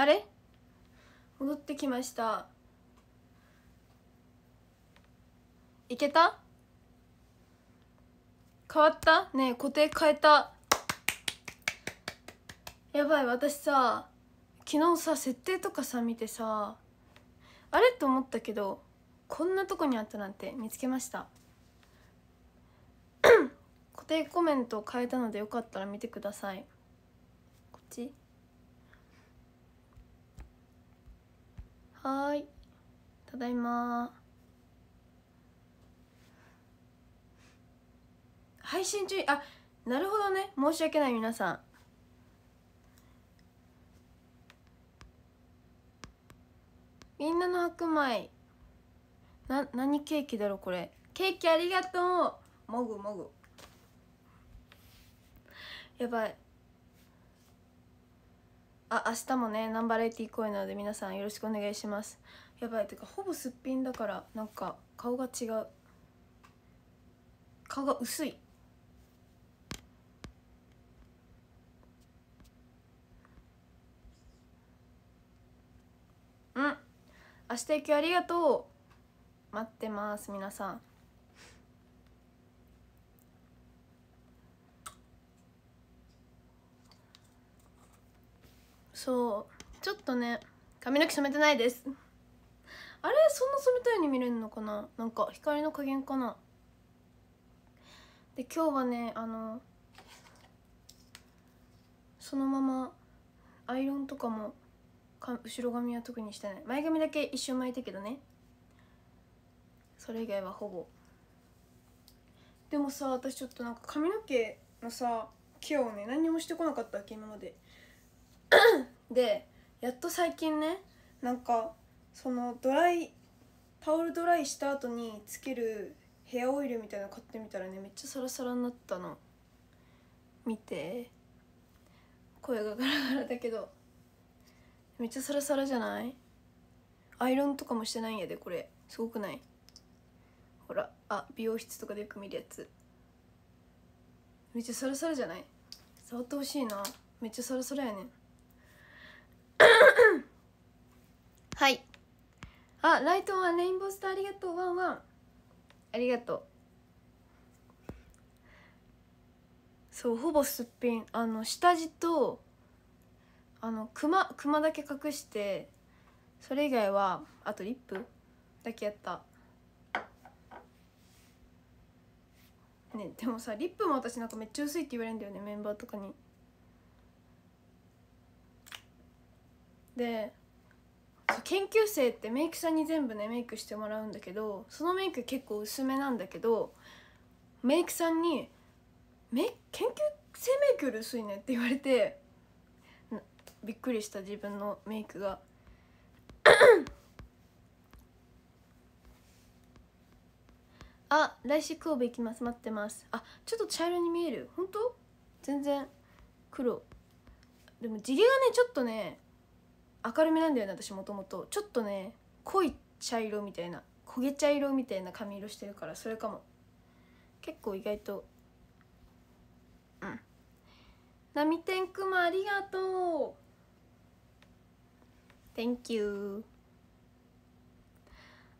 あれ戻ってきましたいけた変わったね固定変えたやばい私さ昨日さ設定とかさ見てさあれと思ったけどこんなとこにあったなんて見つけました 固定コメントを変えたのでよかったら見てくださいこっちはいただいま配信中あなるほどね申し訳ない皆さんみんなの白米な何ケーキだろうこれケーキありがとうもぐもぐやばいあ明日もねナンバーレティー公演なので皆さんよろしくお願いしますやばいてかほぼすっぴんだからなんか顔が違う顔が薄いうん明日行きありがとう待ってます皆さんそうちょっとね髪の毛染めてないですあれそんな染めたように見れるのかななんか光の加減かなで今日はねあのそのままアイロンとかもか後ろ髪は特にしてない前髪だけ一瞬巻いたけどねそれ以外はほぼでもさ私ちょっとなんか髪の毛のさケアをね何にもしてこなかったわけ今まで でやっと最近ねなんかそのドライタオルドライした後につけるヘアオイルみたいなの買ってみたらねめっちゃサラサラになったの見て声がガラガラだけどめっちゃサラサラじゃないアイロンとかもしてないんやでこれすごくないほらあ美容室とかでよく見るやつめっちゃサラサラじゃない触ってほしいなめっちゃサラサラやねん はいあライトワンレインボースターありがとうワンワンありがとうそうほぼすっぴんあの下地とあのクマクマだけ隠してそれ以外はあとリップだけやったねでもさリップも私なんかめっちゃ薄いって言われるんだよねメンバーとかに。で研究生ってメイクさんに全部ねメイクしてもらうんだけどそのメイク結構薄めなんだけどメイクさんに「メ研究生メイクより薄いね」って言われてびっくりした自分のメイクが。あ来週神戸行きます待ってますあちょっと茶色に見える本当全然黒でも地毛がねちょっとね明るめなんだよね私もともとちょっとね濃い茶色みたいな焦げ茶色みたいな髪色してるからそれかも結構意外とうん波天くまありがとう Thank you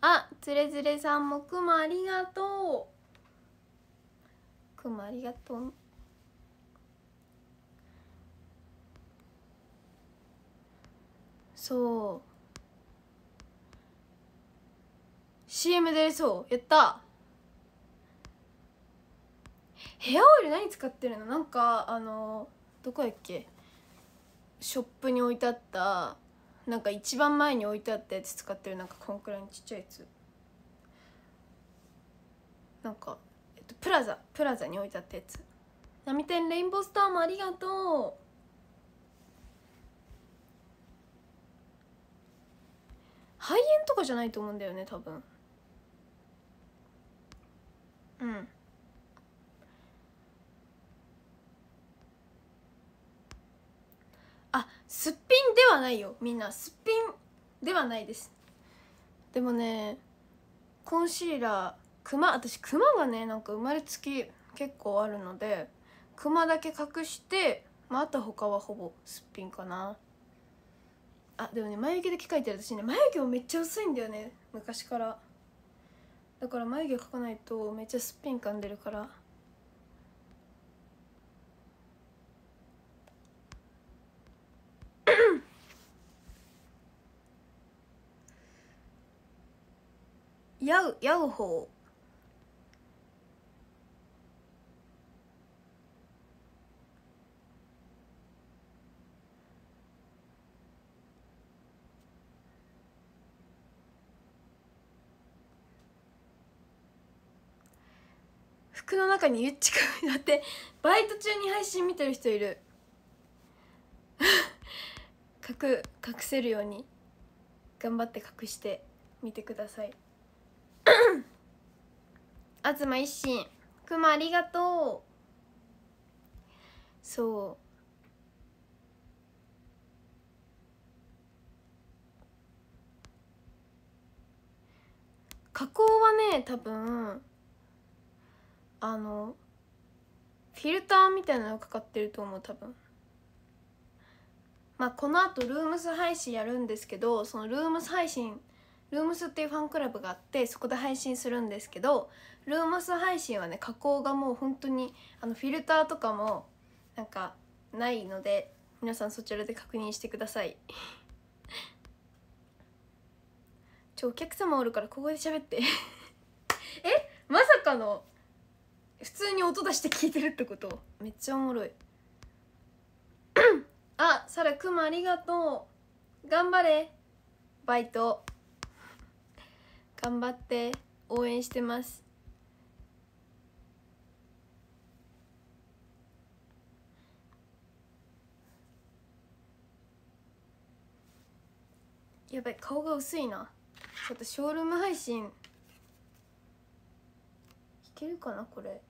あつれづれさんもくまありがとうくまありがとうそう CM 出れそうやったヘアオイル何使ってるのなんかあのどこやっけショップに置いてあったなんか一番前に置いてあったやつ使ってるなんかこんくらいのちっちゃいやつなんか、えっと、プラザプラザに置いてあったやつナミテンレインボースターもありがとう肺炎とかじゃないと思うんだよね多分うんあすっぴんではないよみんなすっぴんではないですでもねコンシーラークマ私クマがねなんか生まれつき結構あるのでクマだけ隠して、まあ、あと他はほぼすっぴんかなあでもね眉毛だけ描いてる私ね眉毛もめっちゃ薄いんだよね昔からだから眉毛描かないとめっちゃすっぴんんでるから やうやうほうの中にゆっちくんだってバイト中に配信見てる人いる 隠隠せるように頑張って隠してみてください 東一心くまありがとうそう加工はね多分あのフィルターみたいなのがかかってると思う多分まあこのあとルームス配信やるんですけどそのルームス配信ルームスっていうファンクラブがあってそこで配信するんですけどルームス配信はね加工がもう本当にあのフィルターとかもなんかないので皆さんそちらで確認してくださいちょお客様おるからここで喋って えまさかの普通に音出して聞いてるってことめっちゃおもろいあサラくまありがとう頑張れバイト頑張って応援してますやばい顔が薄いなちょっとショールーム配信いけるかなこれ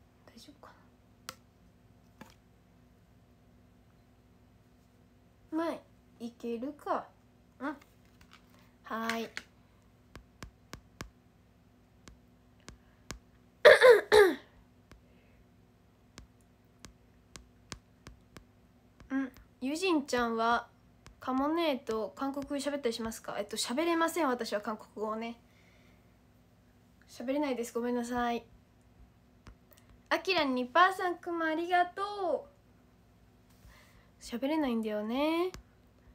まあいけるかなはい。ユジンちゃんはカモネーと韓国語喋ったりしますかえっと喋れません私は韓国語をね喋れないですごめんなさいあきらにパーさんくまありがとう喋れないんだよね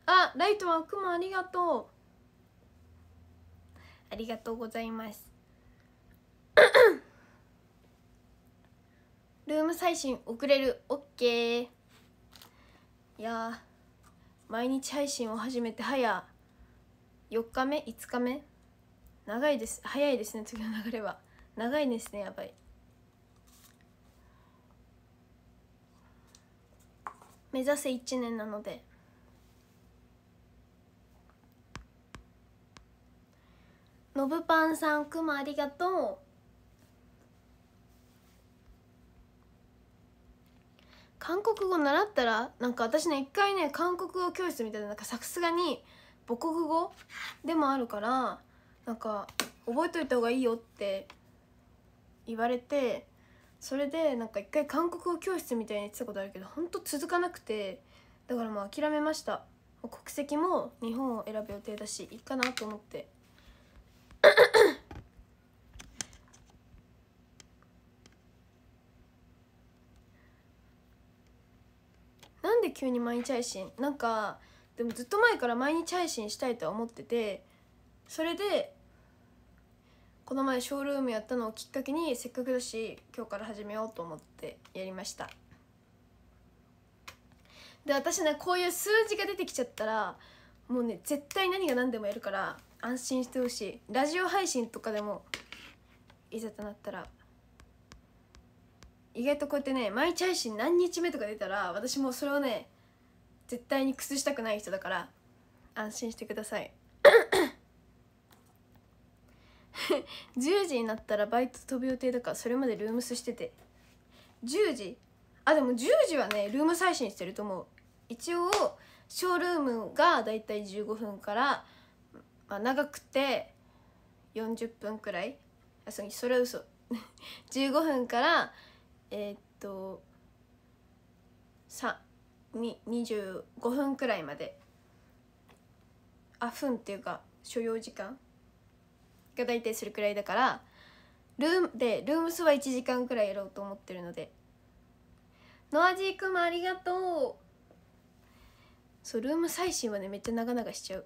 あライトはくまありがとうありがとうございます ルーム最新遅れるオッケーいや毎日配信を始めて早4日目5日目長いです早いですね次の流れは長いですねやばい目指せ1年なのでのぶぱんさんくまありがとう韓国語習ったらなんか私ね一回ね韓国語教室みたいななんかさすがに母国語でもあるからなんか覚えといた方がいいよって言われてそれでなんか一回韓国語教室みたいに言ってたことあるけどほんと続かなくてだからもう諦めました国籍も日本を選ぶ予定だしいいかなと思って なんで急に毎日配信なんかでもずっと前から毎日配信したいとは思っててそれでこの前ショールームやったのをきっかけにせっかくだし今日から始めようと思ってやりましたで私ねこういう数字が出てきちゃったらもうね絶対何が何でもやるから安心してほしいラジオ配信とかでもいざとなったら意外とこうやってね毎日配信何日目とか出たら私もそれをね絶対に崩したくない人だから安心してください10時になったらバイト飛ぶ予定だからそれまでルームスしてて10時あでも10時はねルーム最新してると思う一応ショールームがだいたい15分から、まあ、長くて40分くらいあそそれは嘘15分 からえー、っと25分くらいまであ分っていうか所要時間が大体するくらいだからルームでルームスは1時間くらいやろうと思ってるのでノアジーくんもありがとうそうルーム最新はねめっちゃ長々しちゃう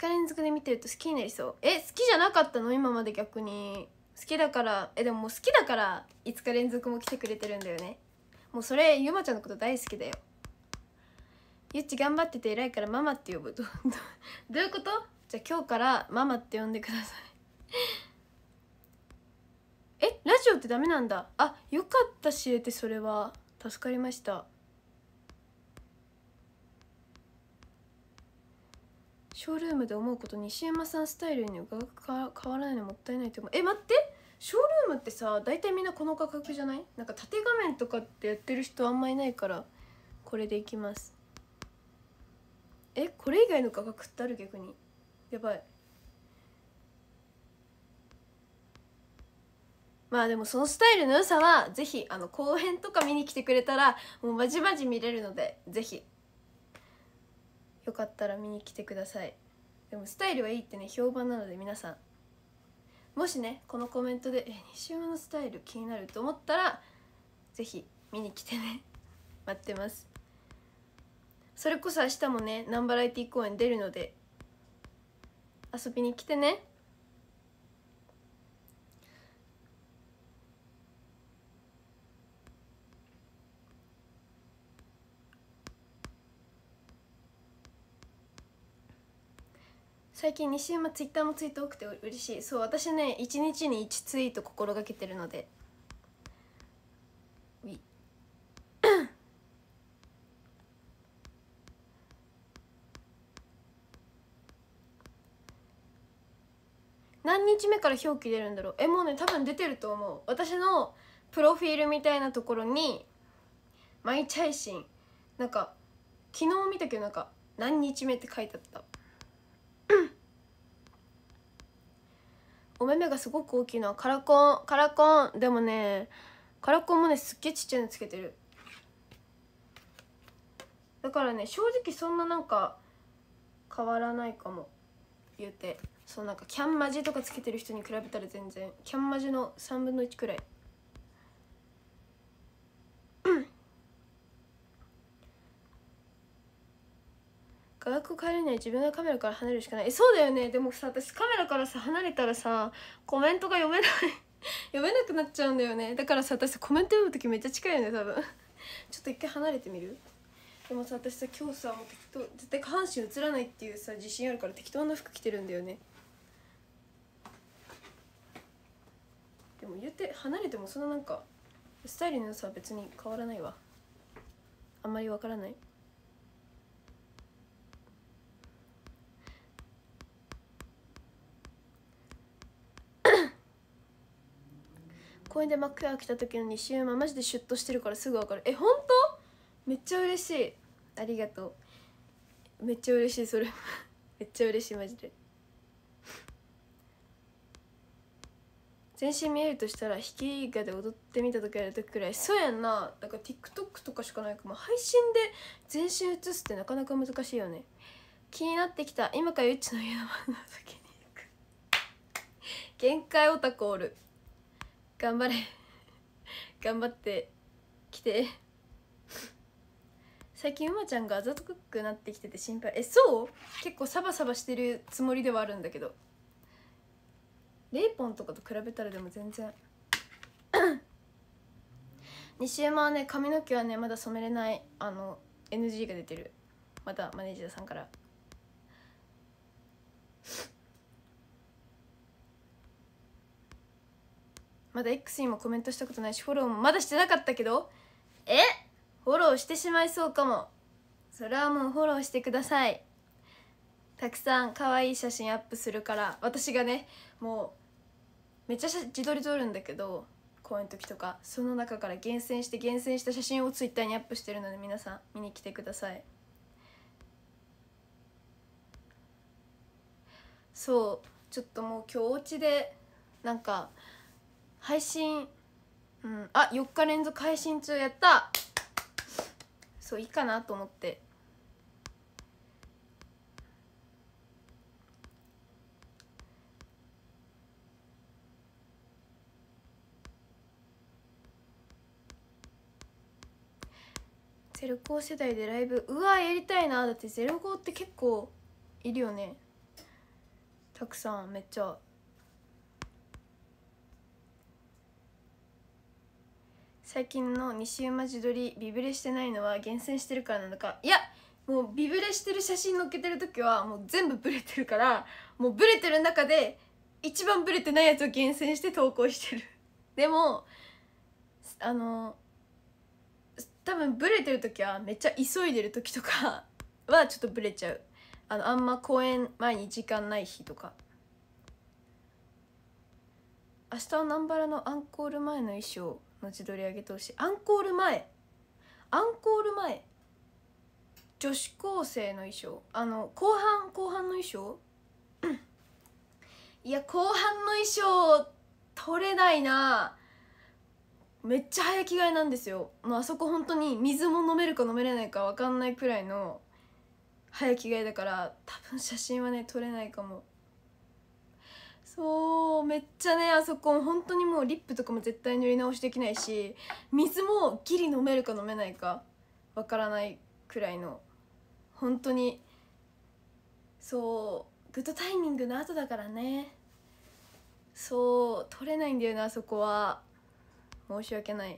日連続で見てると好きになりそうえ好きじゃなかったの今まで逆に好きだからえでももう好きだから5日連続も来てくれてるんだよねもうそれゆまちゃんのこと大好きだよゆっち頑張ってて偉いからママって呼ぶと どういうことじゃあ今日からママって呼んでください えラジオってダメなんだあよかった知れてそれは助かりましたショールームで思うこと西山さんスタイルに伺が変わらないのもったいないと思うえ待ってショールームってさ大体みんなこの価格じゃないなんか縦画面とかってやってる人あんまいないからこれでいきますえこれ以外の画角ってある逆にやばいまあでもそのスタイルの良さはぜひあの公編とか見に来てくれたらもうまじまじ見れるのでぜひよかったら見に来てくださいでもスタイルはいいってね評判なので皆さんもしねこのコメントで「え西山のスタイル気になる」と思ったらぜひ見に来てね待ってますそれこそ明日もねナンバラ原ティ公演出るので遊びに来てね最近西山ツイッターもツイート多くて嬉しいそう私ね一日に1ツイート心がけてるので日目から表記出るんだろうえもうね多分出てると思う私のプロフィールみたいなところに「毎チャイシン」なんか昨日見たけどなんか「何日目」って書いてあった お目目がすごく大きいはカラコンカラコンでもねカラコンもねすっげえちっちゃいのつけてるだからね正直そんななんか変わらないかも言うて。そうなんかキャンマジとかつけてる人に比べたら全然キャンマジの3分の1くらい画角を変えるには自分がカメラから離れるしかないそうだよねでもさ私カメラからさ離れたらさコメントが読めない 読めなくなっちゃうんだよねだからさ私コメント読む時めっちゃ近いよね多分ちょっと一回離れてみるでもさ私さ今日さもう適当絶対下半身映らないっていうさ自信あるから適当な服着てるんだよねでも言って離れてもそのなんかスタイルの良さは別に変わらないわあんまりわからない公園で真っ暗来た時の西山マジでシュッとしてるからすぐ分かるえ本当めっちゃ嬉しいありがとうめっちゃ嬉しいそれ めっちゃ嬉しいマジで全身見えるとしたら引き以外で踊ってみた時やる時くらいそうやんなだから TikTok とかしかないかも配信で全身映すってなかなか難しいよね気になってきた今からゆっちの家の真ん中に行く限界オタクおる頑張れ頑張ってきて最近うまちゃんがあざとくなってきてて心配えそう結構サバサバしてるつもりではあるんだけどレイポンとかと比べたらでも全然西山はね髪の毛はねまだ染めれないあの NG が出てるまたマネージャーさんからまだ X にもコメントしたことないしフォローもまだしてなかったけどえフォローしてしまいそうかもそれはもうフォローしてくださいたくさん可愛い写真アップするから私がねもうめっちゃ自撮り撮るんだけど公演の時とかその中から厳選して厳選した写真をツイッターにアップしてるので皆さん見に来てくださいそうちょっともう今日お家でなんか配信うんあ4日連続配信中やったそういいかなと思ってゼロ校世代でライブうわやりたいなだってゼロ校って結構いるよねたくさんめっちゃ最近の西馬自撮りビブレしてないのは厳選してるからなのかいやもうビブレしてる写真載っけてる時はもう全部ブレてるからもうブレてる中で一番ブレてないやつを厳選して投稿してるでもあの多分ブレてる時はめっちゃ急いでる時とか はちょっとブレちゃうあのあんま公演前に時間ない日とか明日は南原のアンコール前の衣装の自撮り上げてほしいアンコール前アンコール前女子高生の衣装あの後半後半の衣装いや後半の衣装取れないなめっちゃ早着替えなんですよもうあそこ本当に水も飲めるか飲めれないか分かんないくらいの早着替えだから多分写真はね撮れないかもそうめっちゃねあそこ本当にもうリップとかも絶対塗り直しできないし水もギリ飲めるか飲めないか分からないくらいの本当にそうグッドタイミングの後だからねそう撮れないんだよねあそこは申し訳ない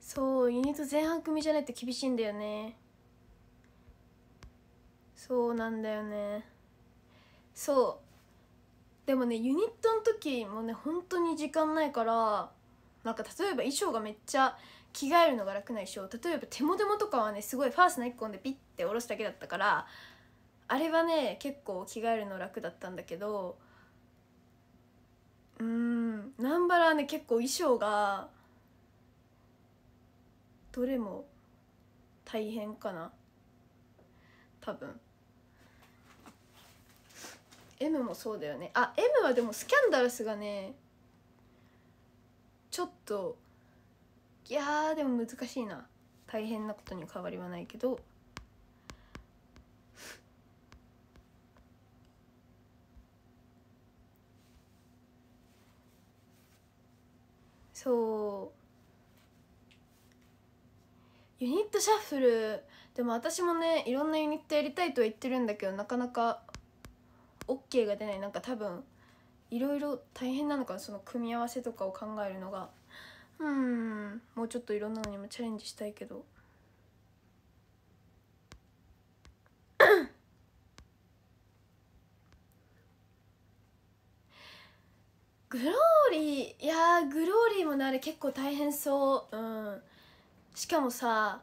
そうユニット前半組じゃないと厳しいんだよねそうなんだよねそうでもねユニットの時もね本当に時間ないからなんか例えば衣装がめっちゃ着替えるのが楽な衣装例えば手も手もとかはねすごいファースな1本でピッて下ろすだけだったからあれはね結構着替えるの楽だったんだけどうん南原はね結構衣装がどれも大変かな多分。M もそうだよねあ M はでもスキャンダルスがねちょっといやでも難しいな大変なことに変わりはないけどそうユニットシャッフルでも私もねいろんなユニットやりたいとは言ってるんだけどなかなか OK が出ないなんか多分いろいろ大変なのかその組み合わせとかを考えるのがうんもうちょっといろんなのにもチャレンジしたいけど グローリーいやグローリーもなあれ結構大変そううんしかもさ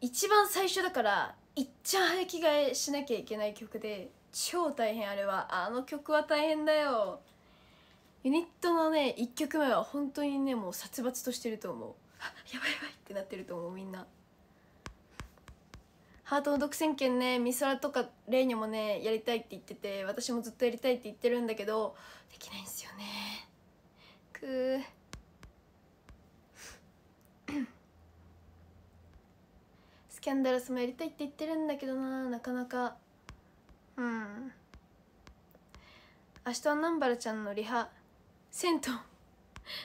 一番最初だからいっちゃん着替えしなきゃいけない曲で超大変あれはあの曲は大変だよユニットのね1曲目は本当にねもう殺伐としてると思うやばいやばいってなってると思うみんなハートの独占権ね美空とかレイニョもねやりたいって言ってて私もずっとやりたいって言ってるんだけどできないんすよねくースキャンダラスもやりたいって言ってるんだけどななかなかうん明日は南原ちゃんのリハ銭湯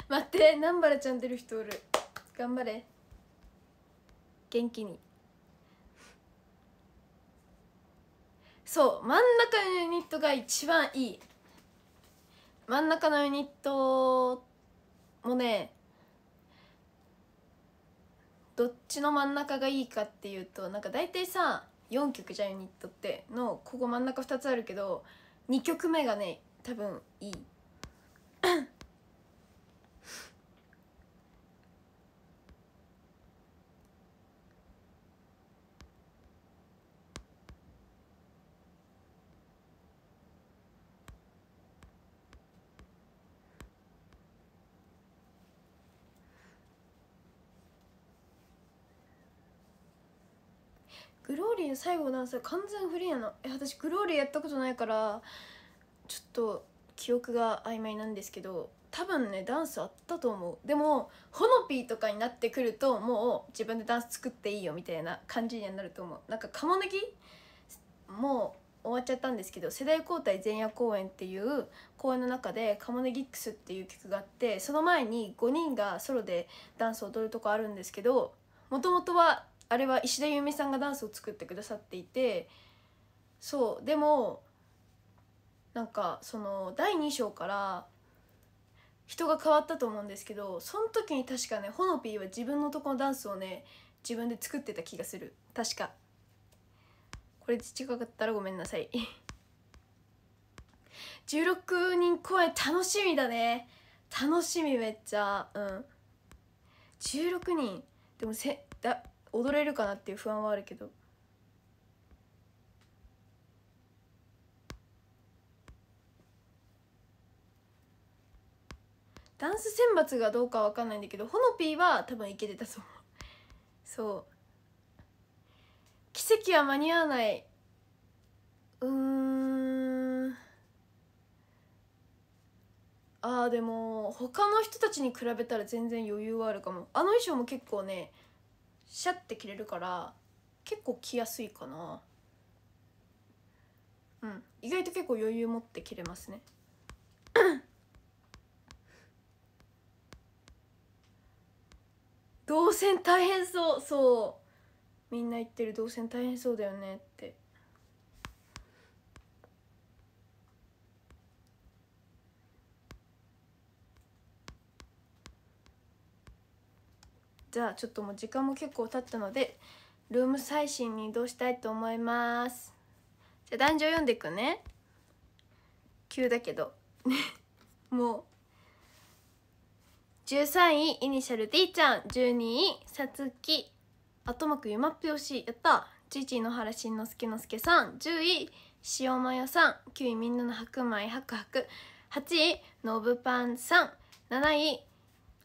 待って南原ちゃん出る人おる頑張れ元気にそう真ん中のユニットが一番いい真ん中のユニットもねどっちの真ん中がいいかっていうとなんか大体さ4曲じゃんユニットってのここ真ん中2つあるけど2曲目がね多分いいグローリー最後ダンスは完全フリーなのえ私グローリーやったことないからちょっと記憶が曖昧なんですけど多分ねダンスあったと思うでもほのぴーとかになってくるともう自分でダンス作っていいよみたいな感じになると思うなんかモ抜きもう終わっちゃったんですけど世代交代前夜公演っていう公演の中で「カモネギックス」っていう曲があってその前に5人がソロでダンスを踊るとこあるんですけどもともとはあれは石田ゆみさんがダンスを作ってくださっていてそうでもなんかその第2章から人が変わったと思うんですけどその時に確かねほのぴーは自分のとこのダンスをね自分で作ってた気がする確かこれ違かったらごめんなさい16 人声楽しみだね楽しみめっちゃうん16人でもせだ踊れるかなっていう不安はあるけどダンス選抜がどうかわかんないんだけどほのぴーは多分いけてたと思うそう奇跡は間に合わないうんあーでも他の人たちに比べたら全然余裕はあるかもあの衣装も結構ねシャッて着れるから結構着やすいかなうん意外と結構余裕持って着れますね 動線大変そうそうみんな言ってる動線大変そうだよねってじゃあちょっともう時間も結構経ったのでルーム最新に移動したいと思いますじゃあ男女読んでいくね急だけど もう13位イニシャル D ちゃん12位さつきあとまくゆまっぴよしやったじ1の野原しんのすけのすけさん10位塩まよさん9位みんなの白米はくはく8位のぶぱんさん7位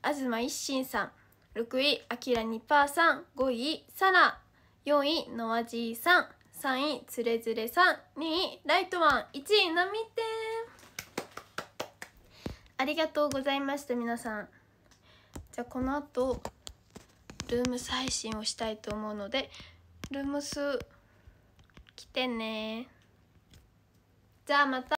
東一心さん6位あきら2パーさん5位さら4位のわじいさん3位つれづれさん2位ライトワン1位ミみてありがとうございました皆さんじゃあこの後ルーム最新をしたいと思うのでルームス来てねじゃあまた